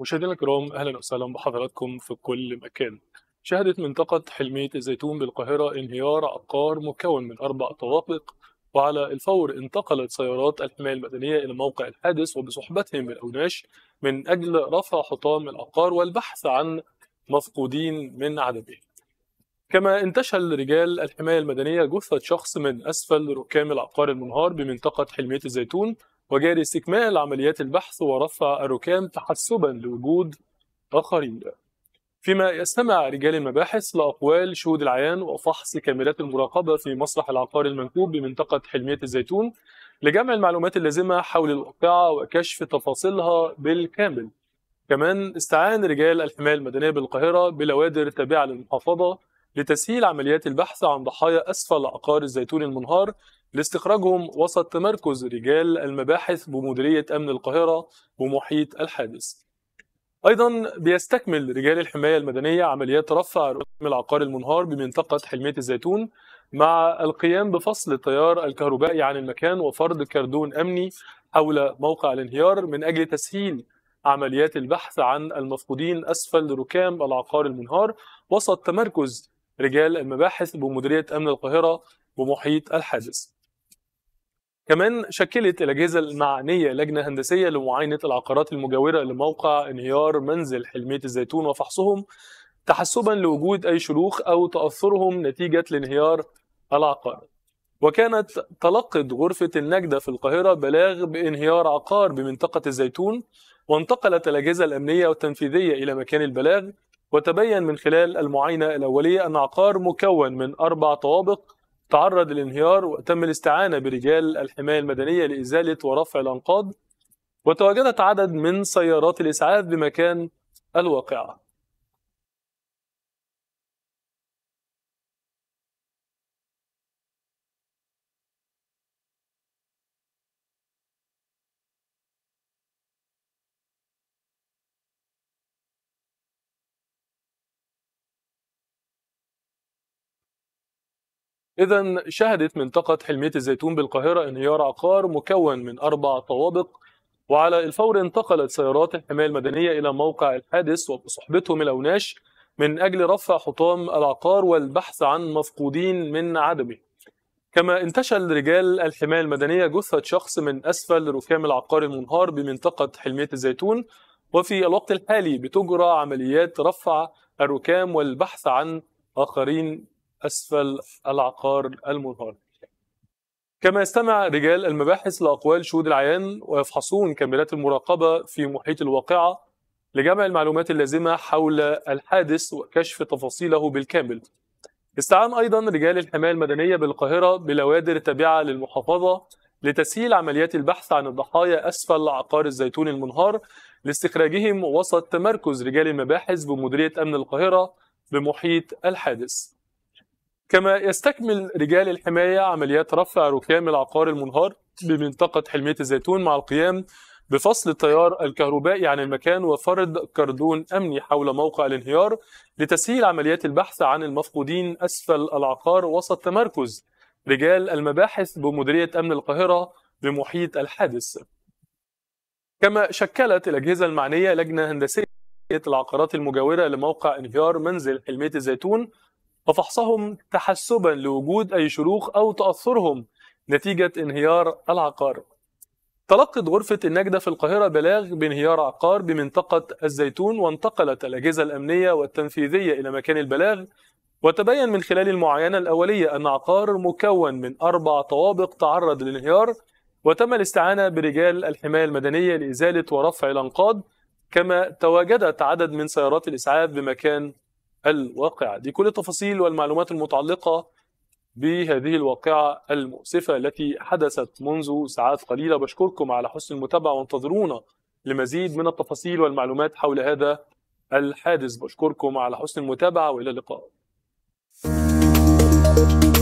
مشاهدينا الكرام اهلا وسهلا بحضراتكم في كل مكان. شهدت منطقة حلمية الزيتون بالقاهرة انهيار عقار مكون من أربع طوابق وعلى الفور انتقلت سيارات الحماية المدنية إلى موقع الحادث وبصحبتهم الأوناش من أجل رفع حطام العقار والبحث عن مفقودين من عدده كما انتشل رجال الحماية المدنية جثة شخص من أسفل ركام العقار المنهار بمنطقة حلمية الزيتون وجاري استكمال عمليات البحث ورفع الركام تحسبا لوجود آخرين فيما يستمع رجال المباحث لأقوال شهود العيان وفحص كاميرات المراقبة في مسرح العقار المنكوب بمنطقة حلمية الزيتون لجمع المعلومات اللازمة حول الواقعة وكشف تفاصيلها بالكامل كمان استعان رجال الحماية المدنية بالقاهرة بلوادر تابعة للمحافظة لتسهيل عمليات البحث عن ضحايا أسفل عقار الزيتون المنهار لاستخراجهم وسط تمركز رجال المباحث بمديرية أمن القاهرة بمحيط الحادث أيضا بيستكمل رجال الحماية المدنية عمليات رفع رقم العقار المنهار بمنطقة حلمية الزيتون مع القيام بفصل التيار الكهربائي عن المكان وفرض كردون أمني حول موقع الانهيار من أجل تسهيل عمليات البحث عن المفقودين أسفل ركام العقار المنهار وسط تمركز رجال المباحث بمديرية أمن القاهرة ومحيط الحادث كمان شكلت الأجهزة المعنية لجنة هندسية لمعاينة العقارات المجاورة لموقع انهيار منزل حلمية الزيتون وفحصهم تحسبا لوجود أي شلوخ أو تأثرهم نتيجة لانهيار العقار وكانت تلقت غرفة النجدة في القاهرة بلاغ بانهيار عقار بمنطقة الزيتون وانتقلت الأجهزة الأمنية والتنفيذية إلى مكان البلاغ وتبين من خلال المعاينة الأولية أن عقار مكون من أربع طوابق تعرض للانهيار وتم الاستعانة برجال الحماية المدنية لإزالة ورفع الأنقاض وتواجدت عدد من سيارات الإسعاف بمكان الواقعة إذا شهدت منطقة حلمية الزيتون بالقاهرة انهيار عقار مكون من أربع طوابق وعلى الفور انتقلت سيارات الحماية المدنية إلى موقع الحادث وبصحبتهم الأوناش من أجل رفع حطام العقار والبحث عن مفقودين من عدمه كما انتشل رجال الحماية المدنية جثة شخص من أسفل ركام العقار المنهار بمنطقة حلمية الزيتون وفي الوقت الحالي بتجرى عمليات رفع الركام والبحث عن آخرين أسفل العقار المنهار كما يستمع رجال المباحث لأقوال شهود العيان ويفحصون كاميرات المراقبة في محيط الواقعة لجمع المعلومات اللازمة حول الحادث وكشف تفاصيله بالكامل استعان أيضا رجال الحماية المدنية بالقاهرة بلوادر تابعة للمحافظة لتسهيل عمليات البحث عن الضحايا أسفل عقار الزيتون المنهار لاستخراجهم وسط تمركز رجال المباحث بمديرية أمن القاهرة بمحيط الحادث كما يستكمل رجال الحماية عمليات رفع ركام العقار المنهار بمنطقة حلمية الزيتون مع القيام بفصل التيار الكهربائي عن المكان وفرض كردون أمني حول موقع الانهيار لتسهيل عمليات البحث عن المفقودين أسفل العقار وسط تمركز رجال المباحث بمديرية أمن القاهرة بمحيط الحادث كما شكلت الأجهزة المعنية لجنة هندسية العقارات المجاورة لموقع انهيار منزل حلمية الزيتون وفحصهم تحسبا لوجود أي شروخ أو تأثرهم نتيجة انهيار العقار تلقت غرفة النجدة في القاهرة بلاغ بانهيار عقار بمنطقة الزيتون وانتقلت الأجهزة الأمنية والتنفيذية إلى مكان البلاغ وتبين من خلال المعاينة الأولية أن عقار مكون من أربع طوابق تعرض للانهيار وتم الاستعانة برجال الحماية المدنية لإزالة ورفع الأنقاض كما تواجدت عدد من سيارات الإسعاف بمكان الواقعة كل التفاصيل والمعلومات المتعلقة بهذه الواقعة المؤسفة التي حدثت منذ ساعات قليلة بشكركم على حسن المتابعة وانتظرونا لمزيد من التفاصيل والمعلومات حول هذا الحادث بشكركم على حسن المتابعة وإلى اللقاء thank you